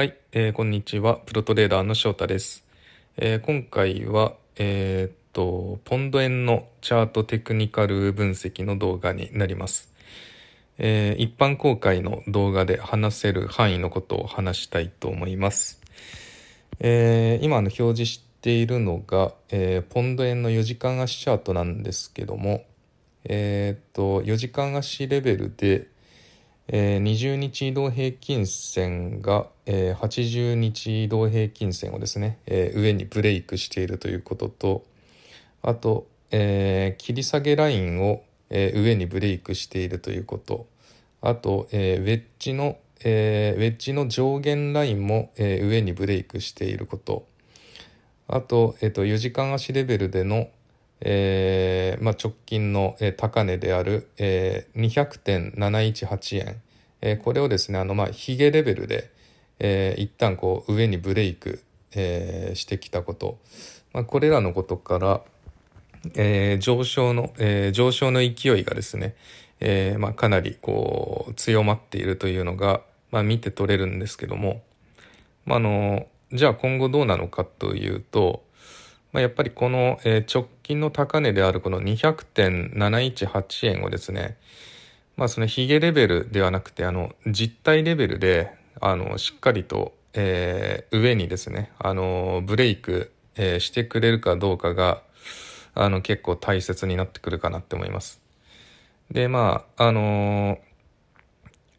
はい、えー、こんにちは。プロトレーダーの翔太です。えー、今回は、えー、っと、ポンド円のチャートテクニカル分析の動画になります。えー、一般公開の動画で話せる範囲のことを話したいと思います。えー、今表示しているのが、えー、ポンド円の4時間足チャートなんですけども、えー、っと、4時間足レベルで、えー、20日移動平均線が、えー、80日移動平均線をですね、えー、上にブレイクしているということとあと、えー、切り下げラインを、えー、上にブレイクしているということあと、えー、ウェッジの、えー、ウェッジの上限ラインも、えー、上にブレイクしていることあと、えー、と4時間足レベルでの、えーまあ、直近の、高値である、えー、200.718円、えー、これをですねあの、まあ、ヒゲレベルで、えー、一旦こう上にブレイク、えー、してきたこと、まあ、これらのことから、えー、上昇の、えー、上昇の勢いがですね、えーまあ、かなりこう強まっているというのが、まあ、見て取れるんですけども、まあ、のじゃあ今後どうなのかというと、まあ、やっぱりこの、えー、直近の高値であるこの200.718円をですね、まあそのヒゲレベルではなくて、あの、実体レベルで、あの、しっかりと、えー、上にですね、あの、ブレイク、えー、してくれるかどうかが、あの、結構大切になってくるかなって思います。で、まあ、あのー、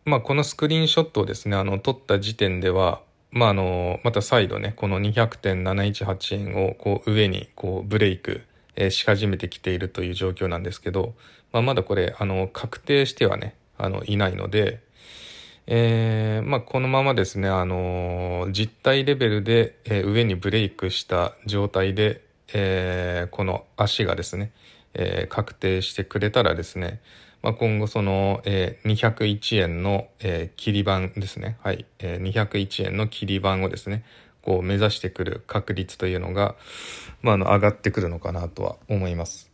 まあ、このスクリーンショットをですね、あの、撮った時点では、まあ、あの、また再度ね、この200.718円をこう上にこうブレイクえー、し始めてきているという状況なんですけど、まあ、まだこれあの確定してはねあのいないので、えー、まあ、このままですね、あのー、実体レベルで、え上にブレイクした状態で、えこの足がですね、え確定してくれたらですね、まあ、今後その、えー、201円の、え切り板ですね。はい。えー、201円の切り板をですね、こう目指してくる確率というのが、まあ、あの上がってくるのかなとは思います。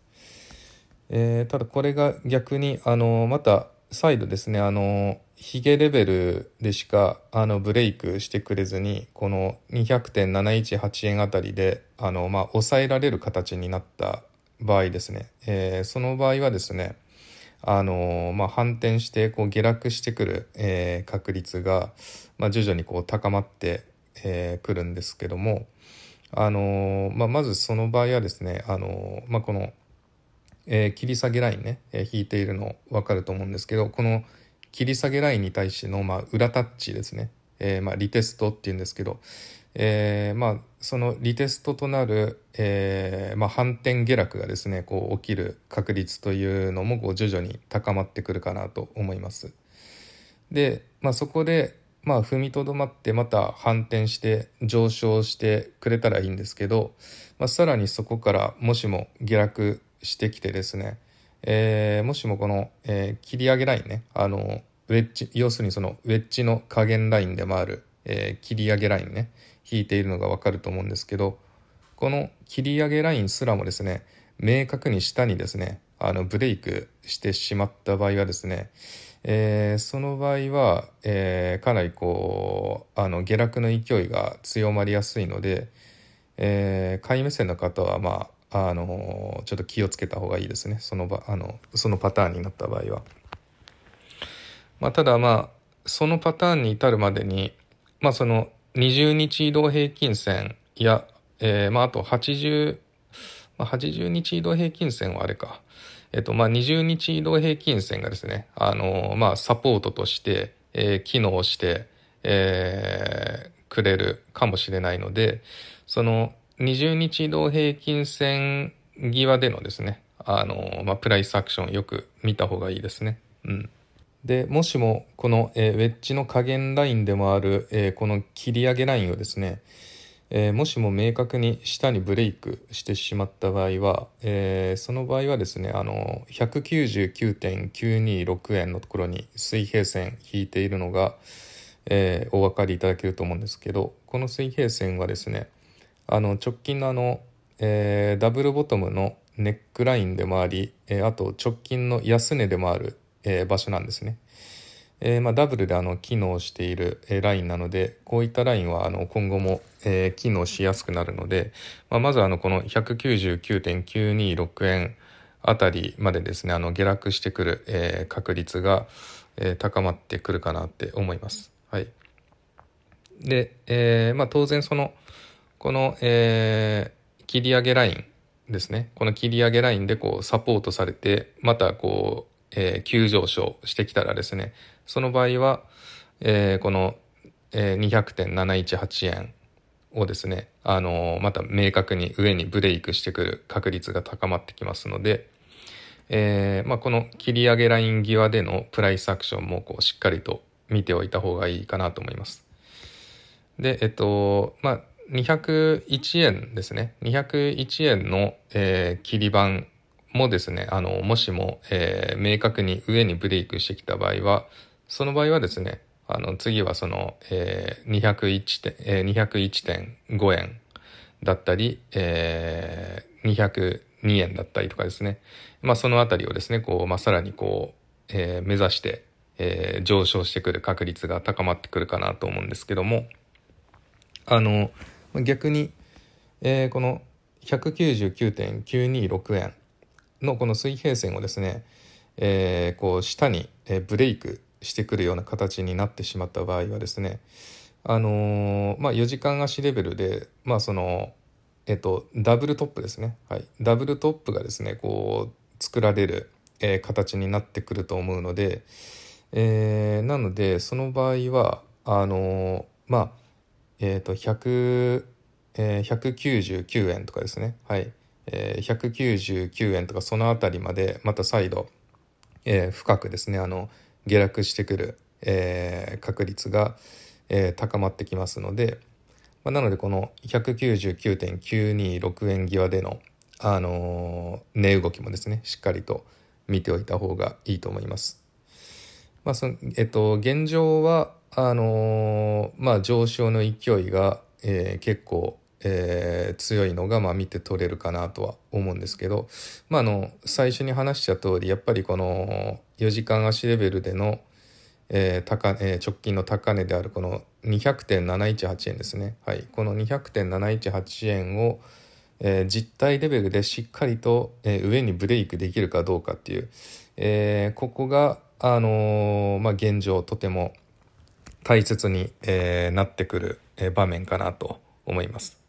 えー、ただこれが逆にあのまた再度ですねあのヒゲレベルでしかあのブレイクしてくれずにこの200.718円あたりであの、まあ、抑えられる形になった場合ですね、えー、その場合はですねあのまあ、反転してこう下落してくる、えー、確率が、まあ、徐々にこう高まってえー、来るんですけども、あのまあ、まずその場合はですね、あのまあ、この、えー、切り下げラインね、えー、引いているの分かると思うんですけどこの切り下げラインに対しての、まあ、裏タッチですね、えーまあ、リテストっていうんですけど、えーまあ、そのリテストとなる、えーまあ、反転下落がですねこう起きる確率というのもこう徐々に高まってくるかなと思います。で、まあ、そこで、まあ踏みとどまってまた反転して上昇してくれたらいいんですけど、まあ、さらにそこからもしも下落してきてですね、えー、もしもこの、えー、切り上げラインねあのウェッジ要するにそのウェッジの加減ラインでもある、えー、切り上げラインね引いているのが分かると思うんですけどこの切り上げラインすらもですね明確に下にですねあのブレイクしてしまった場合はですねえー、その場合は、えー、かなりこうあの下落の勢いが強まりやすいので、えー、買い目線の方は、まああのちょっと気をつけた方がいいですねその場あのそのパターンになった場合は。まあ、ただまあそのパターンに至るまでに、まあ、その20日移動平均線や、えーまあ、あと80、まあ、80日移動平均線はあれかえっと、まあ、20日移動平均線がですね、あの、まあ、サポートとして、えー、機能して、えー、くれるかもしれないので、その20日移動平均線際でのですね、あの、まあ、プライスアクションよく見た方がいいですね。うん。で、もしもこの、えー、ウェッジの下限ラインでもある、えー、この切り上げラインをですね、えー、もしも明確に下にブレイクしてしまった場合は、えー、その場合はですねあの199.926円のところに水平線引いているのが、えー、お分かりいただけると思うんですけどこの水平線はですねあの直近のあの、えー、ダブルボトムのネックラインでもあり、えー、あと直近の安値でもある、えー、場所なんですね。えー、まあ、ダブルであの機能している、えラインなので、こういったラインはあの今後も、え機能しやすくなるので、まあ、まずあのこの199.926円あたりまでですね、あの下落してくる、え確率が、え高まってくるかなって思います。はい。で、えー、まあ、当然その、この、えー、切り上げラインですね。この切り上げラインでこうサポートされて、またこう、えー、急上昇してきたらですね、その場合は、えー、この、えー、200.718円をですね、あのー、また明確に上にブレイクしてくる確率が高まってきますので、えーまあ、この切り上げライン際でのプライスアクションもこうしっかりと見ておいた方がいいかなと思います。で、えっと、まあ、201円ですね。201円の、えー、切り板もですね、あの、もしも、えー、明確に上にブレイクしてきた場合は、その場合はですね、あの次はその、えー、201.5、えー、201円だったり、えー、202円だったりとかですね、まあ、そのあたりをですねこう、まあ、さらにこう、えー、目指して、えー、上昇してくる確率が高まってくるかなと思うんですけどもあの逆に、えー、この199.926円のこの水平線をですね、えー、こう下にブレイクしてくるような形になってしまった場合はですね、あのー、まあ、4時間足レベルで、まあそのえっと、ダブルトップですね、はい、ダブルトップがですねこう作られる、えー、形になってくると思うので、えー、なのでその場合はあのー、まあえっ、ー、と100、えー、199円とかですねはい、えー、199円とかそのあたりまでまた再度、えー、深くですねあの下落してくる、えー、確率が、えー、高まってきますので、まあ、なのでこの199.926円際での、あのー、値動きもですねしっかりと見ておいた方がいいと思います。まあそえっと、現状はあのー、まあ、上昇の勢いが、えー、結構えー、強いのがまあ見て取れるかなとは思うんですけど、まあ、あの最初に話した通りやっぱりこの4時間足レベルでの、えー高えー、直近の高値であるこの200.718円ですね、はい、この200.718円を、えー、実体レベルでしっかりと、えー、上にブレイクできるかどうかっていう、えー、ここが、あのー、まあ、現状とても大切に、えー、なってくる、場面かなと思います。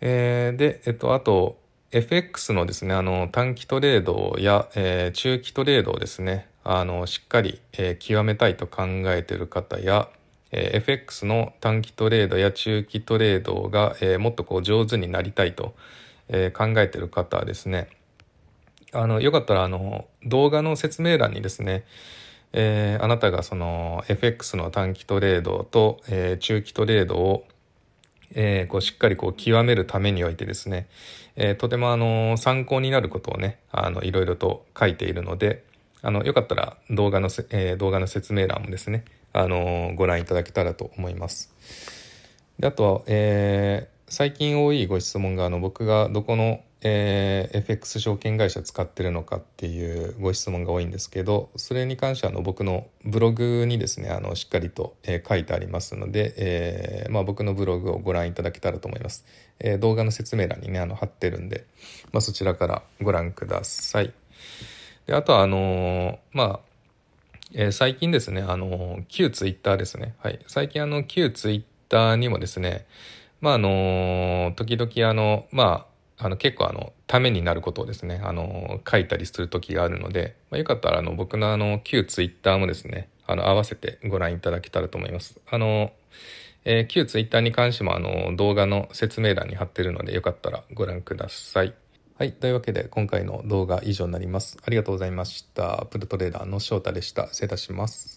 えー、で、えっと、あと、FX のですね、あの、短期トレードや、えー、中期トレードをですね、あの、しっかり、えー、極めたいと考えている方や、えー、FX の短期トレードや中期トレードが、えー、もっとこう上手になりたいと、えー、考えている方はですね、あの、よかったら、あの、動画の説明欄にですね、えー、あなたがその FX の短期トレードと、えー、中期トレードをえー、こうしっかりこう極めるためにおいてですね、えー、とてもあの参考になることをねあのいろいろと書いているのであのよかったら動画のせ、えー、動画の説明欄もですね、あのご覧いただけたらと思います。であとは、え最近多いご質問があの僕がどこのえー、FX 証券会社使ってるのかっていうご質問が多いんですけどそれに関してはの僕のブログにですねあのしっかりと、えー、書いてありますので、えー、まあ、僕のブログをご覧いただけたらと思います、え動画の説明欄にねあの貼ってるんで、まあ、そちらからご覧くださいであとはあのまあえ最近ですね、あの、旧ツイッターですね。はい。最近あの、旧ツイッターにもですね、まあ、あの時々あの、まあ、あの結構あのためになることをですねあの書いたりする時があるので、まあ、よかったらあの僕のあの旧ツイッターもですねあの合わせてご覧いただけたらと思います。あのえー、旧ツイッターに関してもあの動画の説明欄に貼ってるのでよかったらご覧ください。はい。というわけで今回の動画以上になります。ありがとうございました。プルトレーダーの翔太でした。失礼いたします。